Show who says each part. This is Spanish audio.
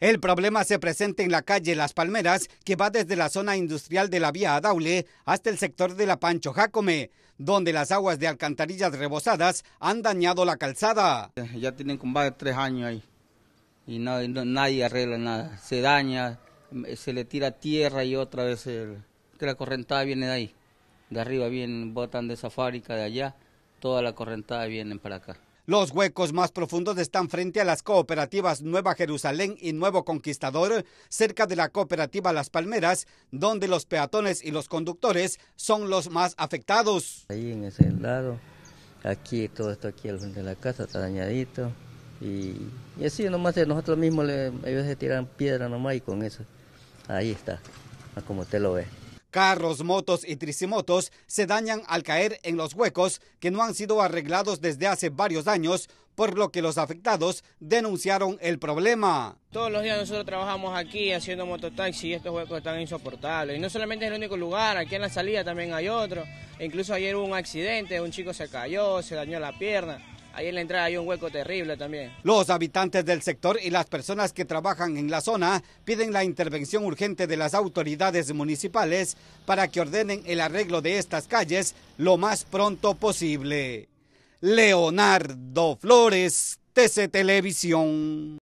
Speaker 1: El problema se presenta en la calle Las Palmeras, que va desde la zona industrial de la vía Adaule hasta el sector de la Pancho Jacome, donde las aguas de alcantarillas rebosadas han dañado la calzada.
Speaker 2: Ya tienen como más de tres años ahí y nadie arregla nada. Se daña, se le tira tierra y otra vez que la correntada viene de ahí. De arriba vienen, botan de esa fábrica de allá, toda la correntada viene para acá.
Speaker 1: Los huecos más profundos están frente a las cooperativas Nueva Jerusalén y Nuevo Conquistador, cerca de la cooperativa Las Palmeras, donde los peatones y los conductores son los más afectados.
Speaker 2: Ahí en ese lado, aquí, todo esto aquí al frente de la casa está dañadito. Y, así nomás eh, nosotros mismos le, ellos se tiran piedra nomás y con eso. Ahí está,
Speaker 3: como usted lo ve.
Speaker 1: Carros, motos y tricimotos se dañan al caer en los huecos que no han sido arreglados desde hace varios años, por lo que los afectados denunciaron el problema.
Speaker 3: Todos los días nosotros trabajamos aquí haciendo mototaxi y estos huecos están insoportables. Y no solamente es el único lugar, aquí en la salida también hay otro. incluso ayer hubo un accidente, un chico se cayó, se dañó la pierna. Ahí en la entrada hay un hueco terrible también.
Speaker 1: Los habitantes del sector y las personas que trabajan en la zona piden la intervención urgente de las autoridades municipales para que ordenen el arreglo de estas calles lo más pronto posible. Leonardo Flores, TC Televisión.